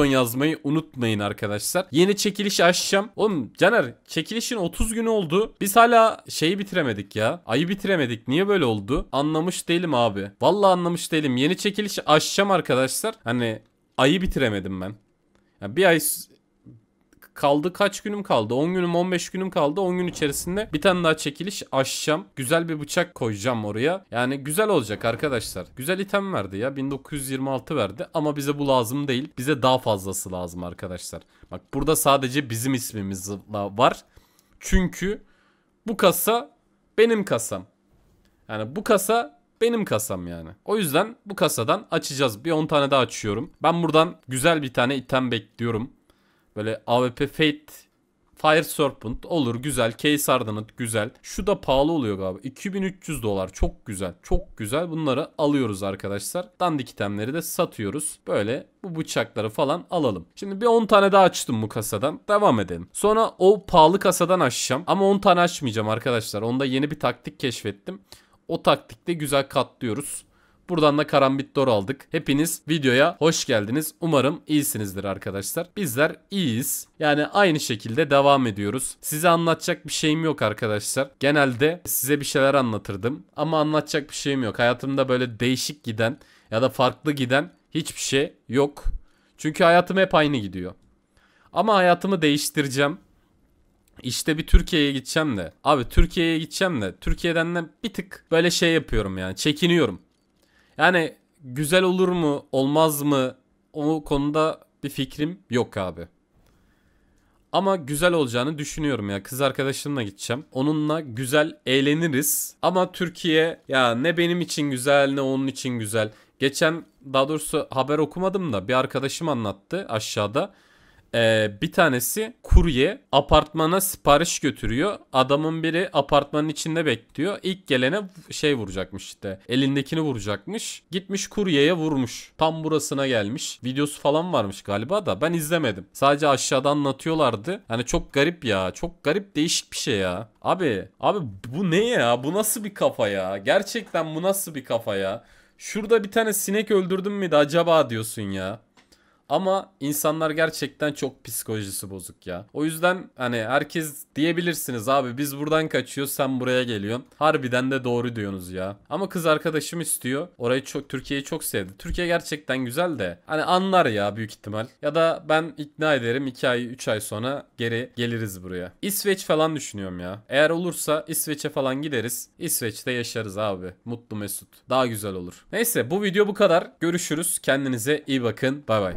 son yazmayı unutmayın arkadaşlar. Yeni çekilişi açacağım. Oğlum Caner çekilişin 30 günü oldu. Biz hala şeyi bitiremedik ya. Ayı bitiremedik. Niye böyle oldu? Anlamış değilim abi. Vallahi anlamış değilim. Yeni çekilişi açacağım arkadaşlar. Hani ayı bitiremedim ben. Yani bir ay Kaldı kaç günüm kaldı? 10 günüm 15 günüm kaldı. 10 gün içerisinde bir tane daha çekiliş açacağım. Güzel bir bıçak koyacağım oraya. Yani güzel olacak arkadaşlar. Güzel item verdi ya. 1926 verdi ama bize bu lazım değil. Bize daha fazlası lazım arkadaşlar. Bak burada sadece bizim ismimiz var. Çünkü bu kasa benim kasam. Yani bu kasa benim kasam yani. O yüzden bu kasadan açacağız. Bir 10 tane daha açıyorum. Ben buradan güzel bir tane item bekliyorum. Böyle AWP Fate Fire Serpent olur güzel. Case Ardent güzel. Şu da pahalı oluyor galiba. 2300 dolar çok güzel. Çok güzel. Bunları alıyoruz arkadaşlar. Dandik itemleri de satıyoruz. Böyle bu bıçakları falan alalım. Şimdi bir 10 tane daha açtım bu kasadan. Devam edelim. Sonra o pahalı kasadan açacağım. Ama 10 tane açmayacağım arkadaşlar. Onda yeni bir taktik keşfettim. O taktikte güzel katlıyoruz. Buradan da Karambit Dor aldık. Hepiniz videoya hoş geldiniz. Umarım iyisinizdir arkadaşlar. Bizler iyiyiz. Yani aynı şekilde devam ediyoruz. Size anlatacak bir şeyim yok arkadaşlar. Genelde size bir şeyler anlatırdım. Ama anlatacak bir şeyim yok. Hayatımda böyle değişik giden ya da farklı giden hiçbir şey yok. Çünkü hayatım hep aynı gidiyor. Ama hayatımı değiştireceğim. İşte bir Türkiye'ye gideceğim de. Abi Türkiye'ye gideceğim de. Türkiye'den de bir tık böyle şey yapıyorum yani. Çekiniyorum. Yani güzel olur mu olmaz mı o konuda bir fikrim yok abi. Ama güzel olacağını düşünüyorum ya. Kız arkadaşımla gideceğim. Onunla güzel eğleniriz. Ama Türkiye ya ne benim için güzel ne onun için güzel. Geçen daha doğrusu haber okumadım da bir arkadaşım anlattı aşağıda. Ee, bir tanesi kurye apartmana sipariş götürüyor. Adamın biri apartmanın içinde bekliyor. İlk gelene şey vuracakmış işte. Elindekini vuracakmış. Gitmiş kuryeye vurmuş. Tam burasına gelmiş. Videosu falan varmış galiba da ben izlemedim. Sadece aşağıda anlatıyorlardı. Hani çok garip ya. Çok garip değişik bir şey ya. Abi abi bu ne ya? Bu nasıl bir kafa ya? Gerçekten bu nasıl bir kafa ya? Şurada bir tane sinek öldürdüm müydü acaba diyorsun ya. Ama insanlar gerçekten çok psikolojisi bozuk ya. O yüzden hani herkes diyebilirsiniz abi biz buradan kaçıyoruz sen buraya geliyorsun. Harbiden de doğru diyorsunuz ya. Ama kız arkadaşım istiyor. Orayı çok Türkiye'yi çok sevdi. Türkiye gerçekten güzel de hani anlar ya büyük ihtimal. Ya da ben ikna ederim 2 ay 3 ay sonra geri geliriz buraya. İsveç falan düşünüyorum ya. Eğer olursa İsveç'e falan gideriz. İsveç'te yaşarız abi. Mutlu mesut. Daha güzel olur. Neyse bu video bu kadar. Görüşürüz. Kendinize iyi bakın. Bay bay.